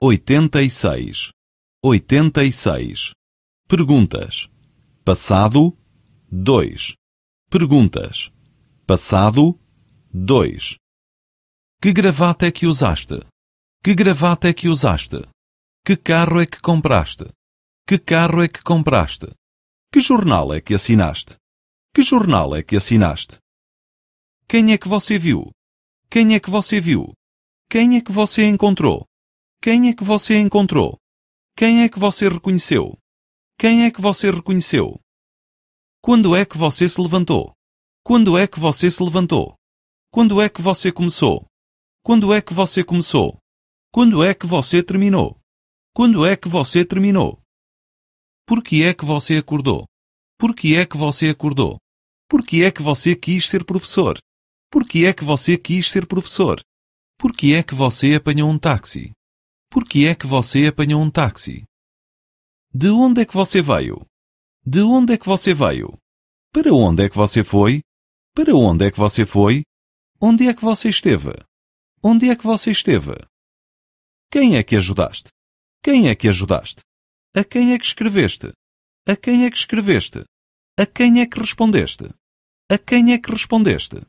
86. 86. Perguntas. Passado 2. Perguntas. Passado 2. Que gravata é que usaste? Que gravata é que usaste? Que carro é que compraste? Que carro é que compraste? Que jornal é que assinaste? Que jornal é que assinaste? Quem é que você viu? Quem é que você viu? Quem é que você encontrou? Quem é que você encontrou? Quem é que você reconheceu? Quem é que você reconheceu? Quando é que você se levantou? Quando é que você se levantou? Quando é que você começou? Quando é que você começou? Quando é que você terminou? Quando é que você terminou? Por que é que você acordou? Por que é que você acordou? Por que é que você quis ser professor? Por que é que você quis ser professor? Por que é que você apanhou um táxi? Por que é que você apanhou um táxi? De onde é que você veio? De onde é que você veio? Para onde é que você foi? Para onde é que você foi? Onde é que você esteve? Onde é que você esteve? Quem é que ajudaste? Quem é que ajudaste? A quem é que escreveste? A quem é que escreveste? A quem é que respondeste? A quem é que respondeste?